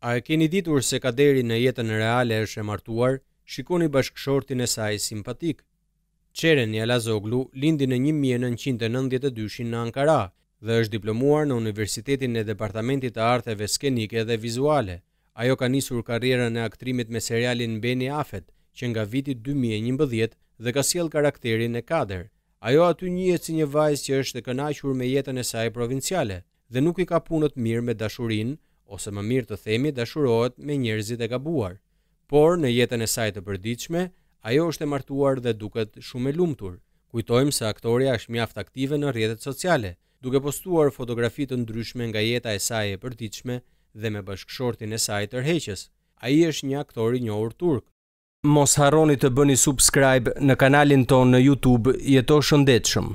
A e keni ditur se kaderi në jetën reale është e martuar, shikoni bashkëshortin e saj simpatik. Qeren Jala Zoglu lindi në 1992 në Ankara dhe është diplomuar në Universitetin e Departamentit të Arteve Skenike dhe Vizuale. Ajo ka nisur karrierën e aktrimit me serialin Beni Afet, që nga viti 2011 dhe ka sjell karakterin e kader. Ajo aty njihet si një vajzë që është të kënaqur me jetën e saj provinciale dhe nuk i ka punët mirë me dashurinë, Ose më mirë të themi, dashurohet me njerëzit e gabuar. Por në jetën e saj të përditshme, ajo është e martuar dhe duket shumë e lumtur. Kujtojmë se aktoria është mjaft aktive në rrjetet sociale, duke postuar fotografi të ndryshme nga jeta e saj e përditshme dhe me bashkëshortin e saj tërheqës. Ai është një aktor i njohur turk. Mos harroni të bëni subscribe në kanalin ton në YouTube. Jeto shëndetshëm.